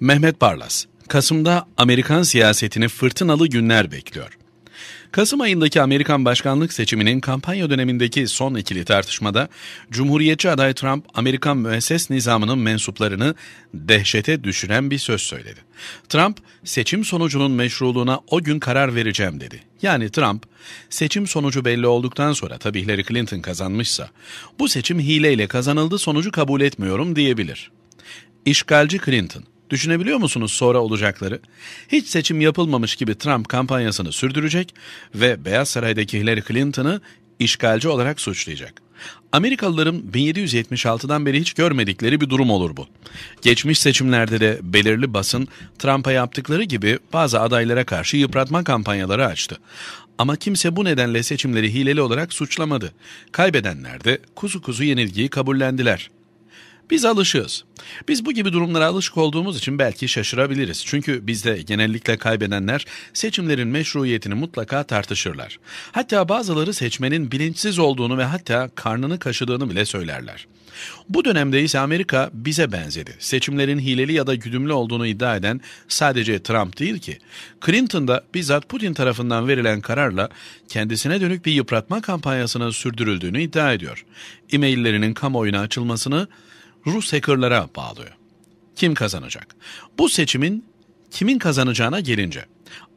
Mehmet Barlas, Kasım'da Amerikan siyasetini fırtınalı günler bekliyor. Kasım ayındaki Amerikan başkanlık seçiminin kampanya dönemindeki son ikili tartışmada Cumhuriyetçi aday Trump, Amerikan müesses nizamının mensuplarını dehşete düşüren bir söz söyledi. Trump, seçim sonucunun meşruluğuna o gün karar vereceğim dedi. Yani Trump, seçim sonucu belli olduktan sonra tabii Hillary Clinton kazanmışsa, bu seçim hileyle kazanıldı sonucu kabul etmiyorum diyebilir. İşgalci Clinton, Düşünebiliyor musunuz sonra olacakları? Hiç seçim yapılmamış gibi Trump kampanyasını sürdürecek ve Beyaz Saray'daki Hillary Clinton'ı işgalci olarak suçlayacak. Amerikalıların 1776'dan beri hiç görmedikleri bir durum olur bu. Geçmiş seçimlerde de belirli basın Trump'a yaptıkları gibi bazı adaylara karşı yıpratma kampanyaları açtı. Ama kimse bu nedenle seçimleri hileli olarak suçlamadı. Kaybedenler de kuzu kuzu yenilgiyi kabullendiler. Biz alışığız. Biz bu gibi durumlara alışık olduğumuz için belki şaşırabiliriz. Çünkü bizde genellikle kaybedenler seçimlerin meşruiyetini mutlaka tartışırlar. Hatta bazıları seçmenin bilinçsiz olduğunu ve hatta karnını kaşıdığını bile söylerler. Bu dönemde ise Amerika bize benzedi. Seçimlerin hileli ya da güdümlü olduğunu iddia eden sadece Trump değil ki. Clinton Clinton'da bizzat Putin tarafından verilen kararla kendisine dönük bir yıpratma kampanyasının sürdürüldüğünü iddia ediyor. E-maillerinin kamuoyuna açılmasını Rus hackerlara bağlıyor. Kim kazanacak? Bu seçimin kimin kazanacağına gelince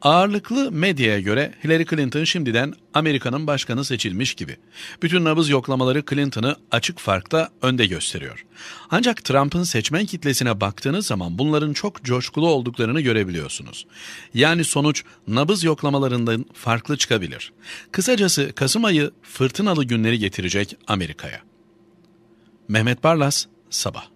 ağırlıklı medyaya göre Hillary Clinton şimdiden Amerika'nın başkanı seçilmiş gibi. Bütün nabız yoklamaları Clinton'ı açık farkta önde gösteriyor. Ancak Trump'ın seçmen kitlesine baktığınız zaman bunların çok coşkulu olduklarını görebiliyorsunuz. Yani sonuç nabız yoklamalarından farklı çıkabilir. Kısacası Kasım ayı fırtınalı günleri getirecek Amerika'ya. Mehmet Barlas, sabah.